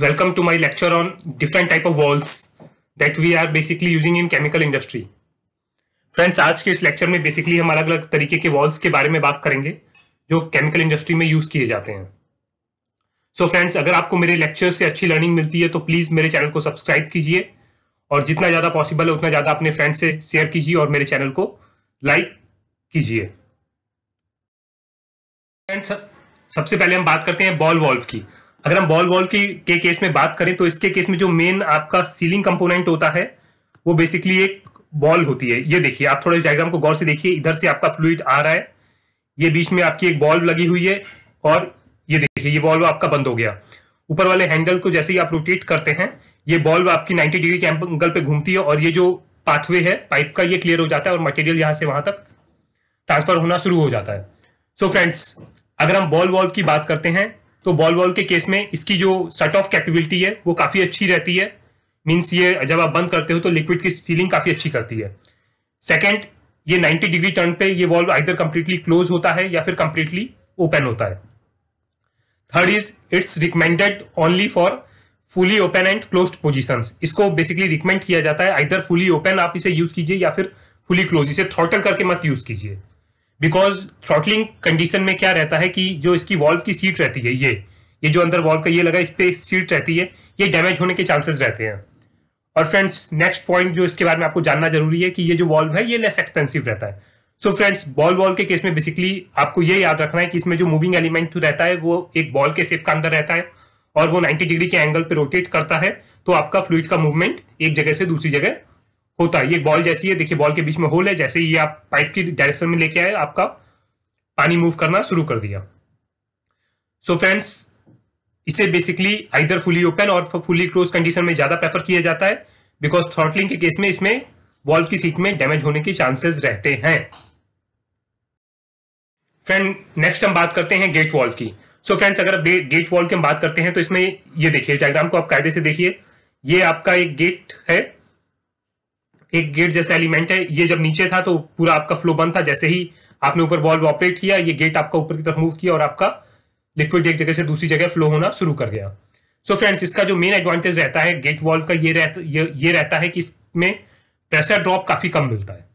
welcome to my lecture on different type of walls that we are basically using in chemical industry friends आज के इस lecture में basically हम अलग अलग तरीके के वॉल्स के बारे में बात करेंगे जो केमिकल इंडस्ट्री में यूज किए जाते हैं सो so फ्रेंड्स अगर आपको मेरे लेक्चर से अच्छी लर्निंग मिलती है तो प्लीज मेरे चैनल को सब्सक्राइब कीजिए और जितना ज्यादा पॉसिबल है उतना ज्यादा अपने फ्रेंड से शेयर कीजिए और मेरे चैनल को लाइक कीजिए फ्रेंड्स सबसे पहले हम बात करते हैं बॉल वॉल्व की अगर हम बॉल वॉल की के केस में बात करें तो इसके केस में जो मेन आपका सीलिंग कंपोनेंट होता है वो बेसिकली एक बॉल होती है ये देखिए आप थोड़े डायग्राम को गौर से देखिए इधर से आपका फ्लूड आ रहा है ये बीच में आपकी एक बॉल्व लगी हुई है और ये देखिए ये बॉल्व आपका बंद हो गया ऊपर वाले हैंडल को जैसे ही आप रोटेट करते हैं ये बॉल्व आपकी 90 डिग्री के एंगल पे घूमती है और ये जो पाथवे है पाइप का ये क्लियर हो जाता है और मटेरियल यहाँ से वहां तक ट्रांसफर होना शुरू हो जाता है सो so फ्रेंड्स अगर हम बॉल वॉल्व की बात करते हैं तो बॉल वॉल के केस में इसकी जो सट ऑफ कैपेबिलिटी है वो काफ़ी अच्छी रहती है मीन्स ये जब आप बंद करते हो तो लिक्विड की सीलिंग काफ़ी अच्छी करती है सेकेंड ये 90 डिग्री टर्न पे ये वॉल्व आइदर कंप्लीटली क्लोज होता है या फिर कम्प्लीटली ओपन होता है third is it's recommended only for fully open and close position इसको बेसिकली रिकमेंड किया जाता है आइदर फुली ओपन आप इसे यूज कीजिए या फिर फुली क्लोज इसे थ्रॉटल करके मत यूज कीजिए बिकॉज थ्रॉटलिंग कंडीशन में क्या रहता है कि जो इसकी वॉल्व की सीट रहती है ये ये जो अंदर वॉल्व का ये लगा इस पर सीट रहती है ये डैमेज होने के चांसेस रहते हैं और फ्रेंड्स नेक्स्ट पॉइंट जो इसके बारे में आपको जानना जरूरी है कि ये जो वॉल्व है ये लेस एक्सपेंसिव रहता है सो फ्रेंड्स बॉल वॉल के केस में बेसिकली आपको ये याद रखना है कि इसमें जो मूविंग एलिमेंट तो रहता है वो एक बॉल के सेप का अंदर रहता है और वो 90 डिग्री के एंगल पे रोटेट करता है तो आपका फ्लूड का मूवमेंट एक जगह से दूसरी जगह होता है ये बॉल जैसी है देखिए बॉल के बीच में होल है जैसे ही आप पाइप की डायरेक्शन में लेके आए आपका पानी मूव करना शुरू कर दिया सो so फ्रेंड्स इसे बेसिकली आइदर फुली ओपन और फुली क्लोज कंडीशन में ज्यादा प्रेफर किया जाता है बिकॉज थ्रॉटलिंग के केस में इसमें वॉल्व की सीट में डैमेज होने के चांसेस रहते हैं फ्रेंड नेक्स्ट हम बात करते हैं गेट वॉल्व की सो so फ्रेंड्स अगर गेट वॉल्व की हम बात करते हैं तो इसमें ये देखिए डायग्राम को आप कायदे से देखिए ये आपका एक गेट है एक गेट जैसा एलिमेंट है ये जब नीचे था तो पूरा आपका फ्लो बंद था जैसे ही आपने ऊपर वॉल्व ऑपरेट किया ये गेट आपका ऊपर की तरफ मूव किया और आपका लिक्विड एक जगह से दूसरी जगह फ्लो होना शुरू कर गया सो so फ्रेंड्स इसका जो मेन एडवांटेज रहता है गेट वॉल्व का ये रहता ये, ये रहता है कि इसमें प्रेशर ड्रॉप काफी कम मिलता है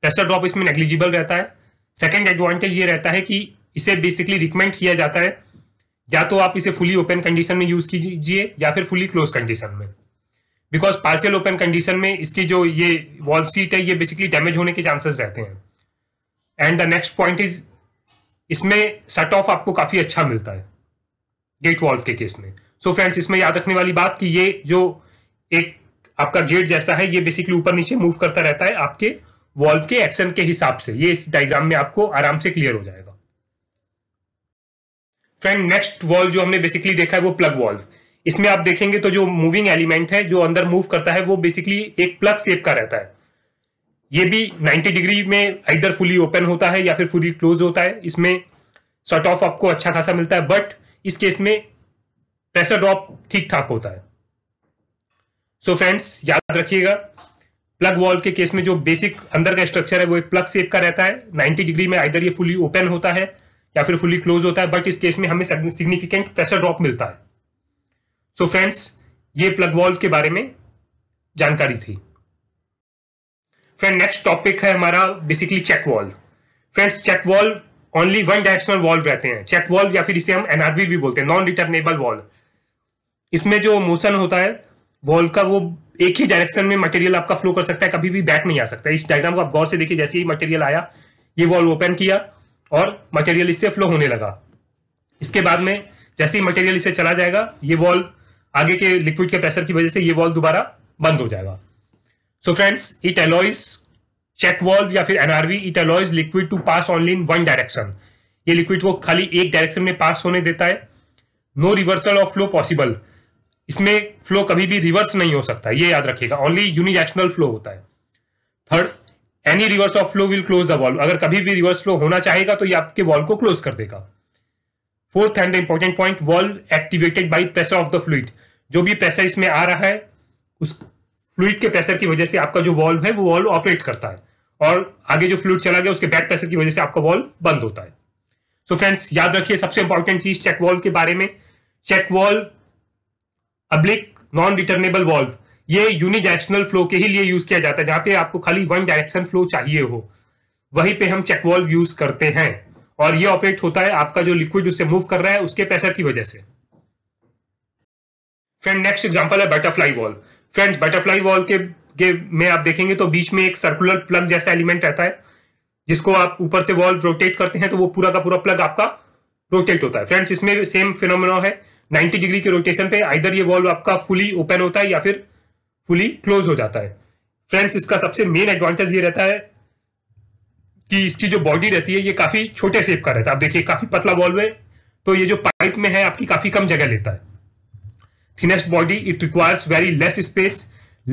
प्रेशर ड्रॉप इसमें नेग्लिजिबल रहता है सेकेंड एडवांटेज ये रहता है कि इसे बेसिकली रिकमेंड किया जाता है या तो आप इसे फुली ओपन कंडीशन में यूज कीजिए या फिर फुली क्लोज कंडीशन में बिकॉज पार्सियल ओपन कंडीशन में इसकी जो ये वॉल्व सीट है ये बेसिकली डैमेज होने के चांसेस रहते हैं and the next point is इसमें सेट ऑफ आपको काफी अच्छा मिलता है गेट वॉल्व के केस में सो so फ्रेंड्स इसमें याद रखने वाली बात कि ये जो एक आपका गेट जैसा है ये बेसिकली ऊपर नीचे मूव करता रहता है आपके वॉल्व के एक्शन के हिसाब से ये इस डायग्राम में आपको आराम से क्लियर हो जाएगा फ्रेंड नेक्स्ट वॉल्व जो हमने बेसिकली देखा है वो प्लग वॉल्व इसमें आप देखेंगे तो जो मूविंग एलिमेंट है जो अंदर मूव करता है वो बेसिकली एक प्लग सेप का रहता है ये भी 90 डिग्री में इधर फुली ओपन होता है या फिर फुली क्लोज होता है इसमें शॉर्ट ऑफ आपको अच्छा खासा मिलता है बट इस केस में प्रेशर ड्रॉप ठीक ठाक होता है सो so फ्रेंड्स याद रखिएगा प्लग वॉल्व के केस में जो बेसिक अंदर का स्ट्रक्चर है वो एक प्लग सेप का रहता है नाइन्टी डिग्री में आइधर ये फुली ओपन होता है या फिर फुली क्लोज होता है बट इस केस में हमें सिग्निफिकेंट प्रेशर ड्रॉप मिलता है सो so फ्रेंड्स ये प्लग वॉल्व के बारे में जानकारी थी फ्रेंड नेक्स्ट टॉपिक है हमारा basically check valve friends check valve only one directional valve रहते हैं चेक वॉल्व या फिर इसे हम एनआरवी भी बोलते हैं नॉन रिटर्नेबल वॉल्व इसमें जो मोशन होता है वॉल्व का वो एक ही डायरेक्शन में मटेरियल आपका फ्लो कर सकता है कभी भी बैक नहीं आ सकता इस डायग्राम को आप गौर से देखिए जैसे ही मटेरियल आया ये वॉल्व ओपन किया और मटेरियल इससे फ्लो होने लगा इसके बाद में जैसे ही मटेरियल इससे चला जाएगा ये वॉल्व आगे के लिक्विड के प्रेशर की वजह से ये वॉल्व दोबारा बंद हो जाएगा so friends it allows check valve या फिर NRV it allows liquid to pass only in one direction ये लिक्विड को खाली एक डायरेक्शन में पास होने देता है no reversal of flow possible इसमें फ्लो कभी भी रिवर्स नहीं हो सकता ये याद रखिएगा ओनली यूनिडायरेक्शनल फ्लो होता है third any reverse of flow will close the valve अगर कभी भी रिवर्स फ्लो होना चाहेगा तो ये आपके वॉल्व को क्लोज कर देगा fourth and important point valve activated by pressure of the fluid जो भी प्रेशर इसमें आ रहा है उस फ्लूड के प्रेशर की वजह से आपका जो वॉल्व है वो वॉल्व ऑपरेट करता है और आगे जो फ्लूड चला गया उसके बैक प्रेशर की वजह से आपका वॉल्व बंद होता है सो so फ्रेंड्स याद रखिए सबसे इंपॉर्टेंट चीज चेक वॉल्व के बारे में चेक वॉल्व अब्लिक नॉन रिटर्नेबल वॉल्व ये यूनिडायरेक्शनल फ्लो के ही लिए यूज किया जाता है जहां पे आपको खाली वन डायरेक्शन फ्लो चाहिए हो वहीं पे हम चेक वॉल्व यूज करते हैं और ये ऑपरेट होता है आपका जो लिक्विड उससे मूव कर रहा है उसके पैसर की वजह से फ्रेंड नेक्स्ट एग्जांपल है butterfly valve friends butterfly valve के, के में आप देखेंगे तो बीच में एक सर्कुलर प्लग जैसा एलिमेंट रहता है जिसको आप ऊपर से वॉल्व रोटेट करते हैं तो वो पूरा का पूरा प्लग आपका रोटेट होता है फ्रेंड्स इसमें सेम फिनोमिनो है 90 डिग्री के रोटेशन पे आइधर ये वॉल्व आपका फुली ओपन होता है या फिर फुली क्लोज हो जाता है फ्रेंड्स इसका सबसे मेन एडवांटेज ये रहता है कि इसकी जो बॉडी रहती है ये काफी छोटे सेप का रहता है आप देखिए काफी पतला वॉल्व है तो ये जो पाइप में है आपकी काफी कम जगह लेता है thinnest body it requires very less space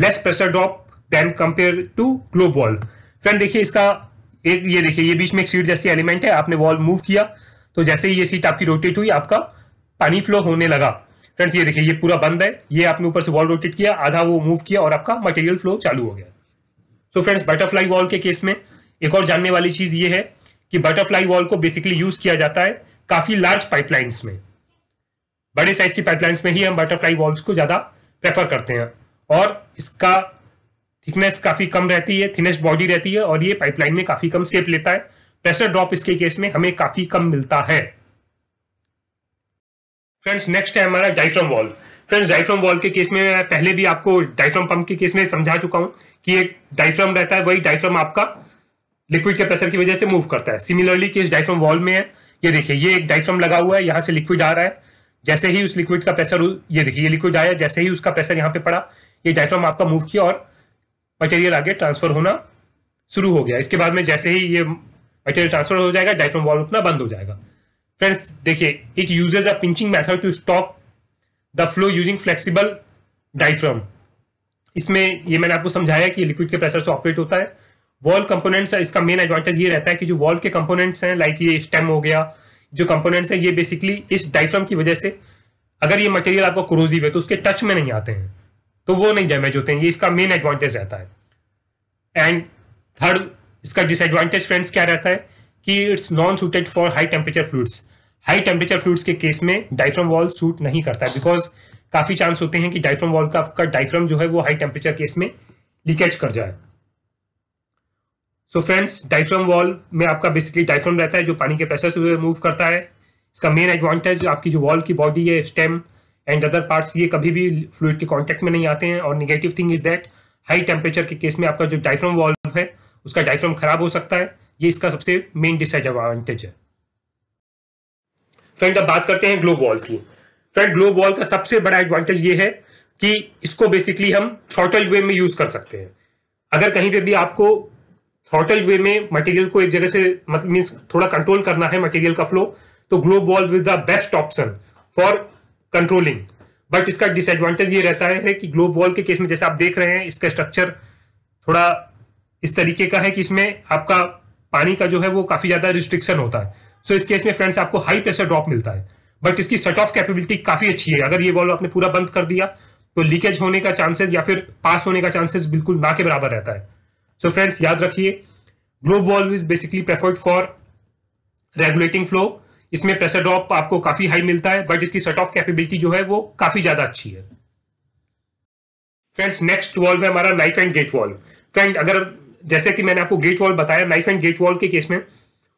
less pressure drop than compare to globe valve friend देखिए इसका एक ये देखिए ये बीच में एक सीट जैसी एलिमेंट है आपने वॉल्व मूव किया तो जैसे ही ये सीट आपकी रोटेट हुई आपका पानी फ्लो होने लगा फ्रेंड्स ये देखिए ये पूरा बंद है ये आपने ऊपर से वॉल रोटेट किया आधा वो मूव किया और आपका मटेरियल फ्लो चालू हो गया सो फ्रेंड्स बटरफ्लाई वॉल्व के केस में एक और जानने वाली चीज ये है कि बटरफ्लाई वॉल को बेसिकली यूज किया जाता है काफी लार्ज पाइपलाइंस में बड़े साइज की पाइपलाइंस में ही हम बटरफ्लाई वॉल्स को ज्यादा प्रेफर करते हैं और इसका थिकनेस काफी कम रहती है थिनेस्ट बॉडी रहती है और ये पाइपलाइन में काफी कम सेप लेता है प्रेशर ड्रॉप इसके केस में हमें काफी कम मिलता है फ्रेंड्स नेक्स्ट है हमारा diaphragm valve friends diaphragm valve के केस में मैं पहले भी आपको डाइफ्रम पंप के केस में समझा चुका हूं कि एक डाइफ्रम रहता है वही डाइफ्रम आपका लिक्विड के प्रेशर की वजह से मूव करता है सिमिलरली इस डाइफ्राम वॉल में है ये देखिए ये एक डाइफ्राम लगा हुआ है यहां से लिक्विड आ रहा है जैसे ही उस लिक्विड का प्रेशर ये देखिए ये लिक्विड आया जैसे ही उसका प्रेशर यहाँ पे पड़ा ये डाइफ्राम आपका मूव किया और मटेरियल आगे ट्रांसफर होना शुरू हो गया इसके बाद में जैसे ही ये मटेरियल ट्रांसफर हो जाएगा डाइफ्राम वॉल उतना बंद हो जाएगा फ्रेंड्स देखिए it uses a pinching method to stop the flow using flexible diaphragm इसमें ये मैंने आपको समझाया कि लिक्विड के प्रेशर से ऑपरेट होता है वॉल कंपोनेंट्स इसका मेन एडवांटेज ये रहता है कि जो वॉल के कंपोनेंट्स हैं लाइक ये स्टेम हो गया जो कंपोनेंट्स हैं ये बेसिकली इस डाइफ्राम की वजह से अगर ये मटेरियल आपको क्रोजिव है तो उसके टच में नहीं आते हैं तो वो नहीं डैमेज होते हैं ये इसका मेन एडवांटेज रहता है एंड थर्ड इसका डिसएडवांटेज फ्रेंड्स क्या रहता है कि it's non suited for high temperature fluids high temperature fluids के केस में डाइफ्रम वॉल सूट नहीं करता है बिकॉज काफ़ी चांस होते हैं कि डाइफ्रम वॉल का आपका डाइफ्रम जो है वो हाई टेम्परेचर केस में लीकेज कर जाए सो फ्रेंड्स डाइफ्रम वॉल्व में आपका बेसिकली डाइफ्रम रहता है जो पानी के प्रेशर से मूव करता है इसका मेन एडवांटेज आपकी जो वॉल्व की बॉडी है स्टेम एंड अदर पार्ट्स ये कभी भी फ्लूड के कॉन्टेक्ट में नहीं आते हैं और negative thing is that high temperature के केस में आपका जो डाइफ्रम वॉल्व है उसका डाइफ्रम खराब हो सकता है ये इसका सबसे मेन डिसएडवांटेज है फ्रेंड अब बात करते हैं ग्लोब वॉल्व की फ्रेंड ग्लोब वॉल्व का सबसे बड़ा एडवांटेज ये है कि इसको बेसिकली हम थ्रॉटल वे में यूज कर सकते हैं अगर कहीं पे भी आपको थ्रॉटल वे में मटेरियल को एक जगह से मतलब मीन्स थोड़ा कंट्रोल करना है मटेरियल का फ्लो तो globe valve is the best option for controlling but इसका डिसएडवांटेज ये रहता है कि ग्लोब वॉल्व के केस में जैसे आप देख रहे हैं इसका स्ट्रक्चर थोड़ा इस तरीके का है कि इसमें आपका पानी का जो है वो काफी ज्यादा रिस्ट्रिक्शन होता है सो so इस केस में फ्रेंड्स आपको हाई प्रेशर ड्रॉप मिलता है बट इसकी सेट ऑफ कैपेबिलिटी काफी अच्छी है अगर ये वॉल्व आपने पूरा बंद कर दिया तो लीकेज होने का चांसेस या फिर पास होने का चांसेस बिल्कुल ना के बराबर रहता है सो फ्रेंड्स याद रखिए globe valve is basically preferred for regulating flow इसमें प्रेशर ड्रॉप आपको काफी हाई मिलता है बट इसकी सट ऑफ कैपेबिलिटी जो है वो काफी ज्यादा अच्छी है फ्रेंड्स नेक्स्ट वॉल्व है हमारा knife and gate valve friend अगर जैसे कि मैंने आपको गेट वॉल्व बताया नाइफ एंड गेट वॉल्व के केस में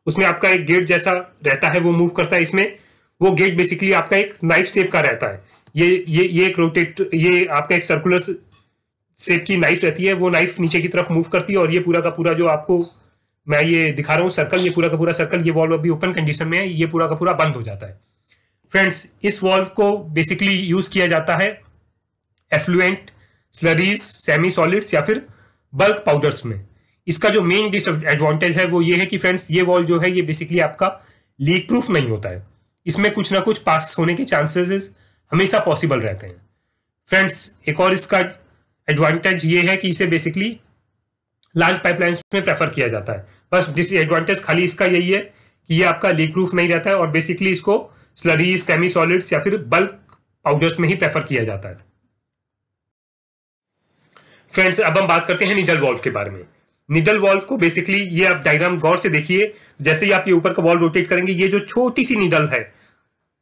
उसमें आपका एक गेट जैसा रहता है वो मूव करता है इसमें वो गेट बेसिकली आपका एक नाइफ शेप का रहता है ये ये ये एक रोटेट ये आपका एक सर्कुलर सेप की नाइफ रहती है वो नाइफ नीचे की तरफ मूव करती है और ये पूरा का पूरा जो आपको मैं ये दिखा रहा हूँ सर्कल ये पूरा का पूरा सर्कल ये वॉल्व अभी ओपन कंडीशन में है ये पूरा का पूरा बंद हो जाता है फ्रेंड्स इस वॉल्व को बेसिकली यूज किया जाता है एफ्लुएंट स्लरीज सेमी सॉलिड्स या फिर बल्क पाउडर्स में इसका जो मेन डिसएडवांटेज है वो ये है कि फ्रेंड्स ये वॉल्व जो है ये बेसिकली आपका लीक प्रूफ नहीं होता है इसमें कुछ ना कुछ पास होने के चांसेस हमेशा पॉसिबल रहते हैं फ्रेंड्स एक और इसका एडवांटेज ये है कि इसे बेसिकली लार्ज पाइपलाइंस में प्रेफर किया जाता है बस एडवांटेज खाली इसका यही है कि ये आपका लीक प्रूफ नहीं रहता है और बेसिकली इसको स्लरी सेमी सॉलिड्स या फिर बल्क पाउडर्स में ही प्रेफर किया जाता है फ्रेंड्स अब हम बात करते हैं निडल वॉल्व के बारे में निडल वॉल्व को बेसिकली ये आप डायग्राम गौर से देखिए जैसे ही आप ये ऊपर का वॉल्व रोटेट करेंगे ये जो छोटी सी निडल है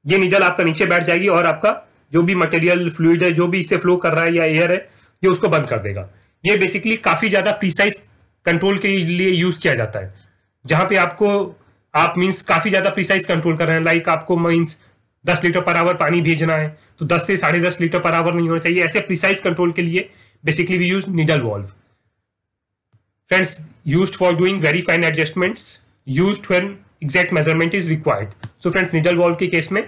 ये निडल आपका नीचे बैठ जाएगी और आपका जो भी मटेरियल फ्लूड है जो भी इससे फ्लो कर रहा है या एयर है ये उसको बंद कर देगा ये बेसिकली काफी ज्यादा प्रिसाइज कंट्रोल के लिए यूज किया जाता है जहां पे आपको आप मीन्स काफी ज्यादा प्रिसाइज कंट्रोल कर रहे हैं लाइक आपको मीन्स दस लीटर पर आवर पानी भेजना है तो दस से साढ़े दस लीटर पर आवर नहीं होना चाहिए ऐसे प्रिसाइज कंट्रोल के लिए basically we use needle valve friends use for doing very fine adjustments use when exact measurement is required so friends needle valve के केस में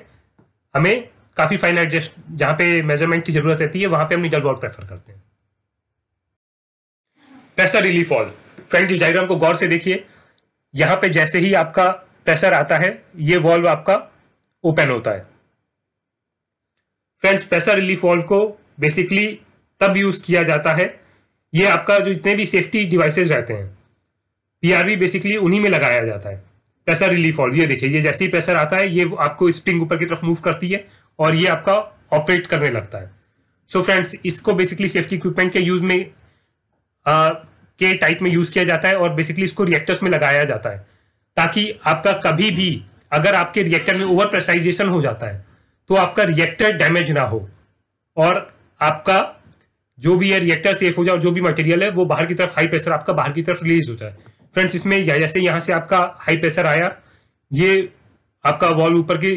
हमें काफी फाइन एडजस्ट जहां पे मेजरमेंट की जरूरत रहती है वहां पे हम निडल वॉल्व प्रेफर करते हैं पैसा रिलीफ ऑल फ्रेंड इस डायग्राम को गौर से देखिए यहां पे जैसे ही आपका प्रेशर आता है ये वॉल्व आपका ओपन होता है फ्रेंड्स पैसा रिलीफ वॉल्व को बेसिकली तब यूज किया जाता है ये आपका जो जितने भी सेफ्टी डिवाइसेस रहते हैं पीआरवी बेसिकली उन्हीं में लगाया जाता है प्रेशर रिलीफ वॉल्व ये देखिए ये जैसे ही प्रेशर आता है ये आपको स्प्रिंग ऊपर की तरफ मूव करती है और ये आपका ऑपरेट करने लगता है सो so फ्रेंड्स इसको बेसिकली सेफ्टी इक्विपमेंट के यूज में के टाइप में यूज किया जाता है और बेसिकली इसको रिएक्टर्स में लगाया जाता है ताकि आपका कभी भी अगर आपके रिएक्टर में ओवर प्रेसाइजेशन हो जाता है तो आपका रिएक्टर डैमेज ना हो और आपका जो भी है रिएक्टर सेफ हो जाए और जो भी मटेरियल है वो बाहर की तरफ हाई प्रेशर आपका बाहर की तरफ रिलीज हो जाए फ्रेंड्स इसमें जैसे यहाँ से आपका हाई प्रेशर आया ये आपका वॉल ऊपर की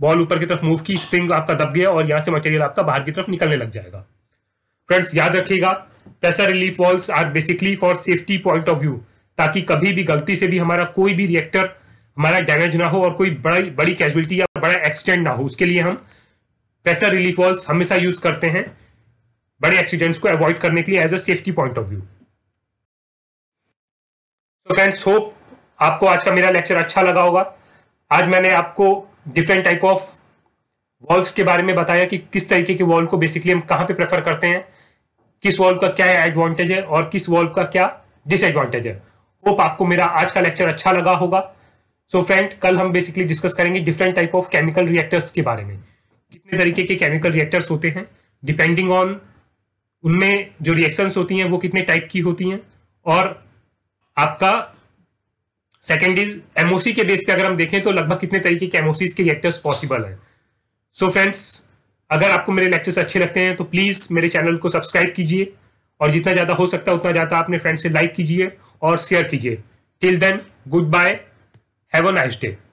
वॉल ऊपर की तरफ मूव की स्प्रिंग आपका दब गया और यहाँ से मटेरियल आपका बाहर की तरफ निकलने लग जाएगा फ्रेंड्स याद रखिएगा pressure relief valves are basically for safety point of view ताकि कभी भी गलती से भी हमारा कोई भी रिएक्टर हमारा डैमेज ना हो और कोई बड़ी बड़ी कैजुअलिटी या बड़ा एक्सीडेंट ना हो उसके लिए हम प्रेशर रिलीफ वॉल्स हमेशा यूज करते हैं बड़े एक्सीडेंट्स को अवॉइड करने के लिए as a safety point of view so friends hope आपको आज का मेरा लेक्चर अच्छा लगा होगा आज मैंने आपको डिफरेंट टाइप ऑफ वॉल्व के बारे में बताया कि किस तरीके के वॉल्व को बेसिकली हम कहां पे प्रेफर करते हैं किस वॉल्व का क्या एडवांटेज है और किस वॉल्व का क्या डिसएडवांटेज है होप आपको मेरा आज का लेक्चर अच्छा लगा होगा सो so फ्रेंड कल हम बेसिकली डिस्कस करेंगे different type of chemical reactors के बारे में कितने तरीके के केमिकल रिएक्टर्स होते हैं डिपेंडिंग ऑन उनमें जो रिएक्शंस होती हैं वो कितने टाइप की होती हैं और आपका सेकेंड इज एमओसी के बेस पे अगर हम देखें तो लगभग कितने तरीके के एमओसी के रिएक्टर्स पॉसिबल है सो फ्रेंड्स अगर आपको मेरे लेक्चर्स अच्छे लगते हैं तो प्लीज़ मेरे चैनल को सब्सक्राइब कीजिए और जितना ज़्यादा हो सकता है उतना ज़्यादा अपने फ्रेंड से लाइक कीजिए और शेयर कीजिए till then goodbye have a nice day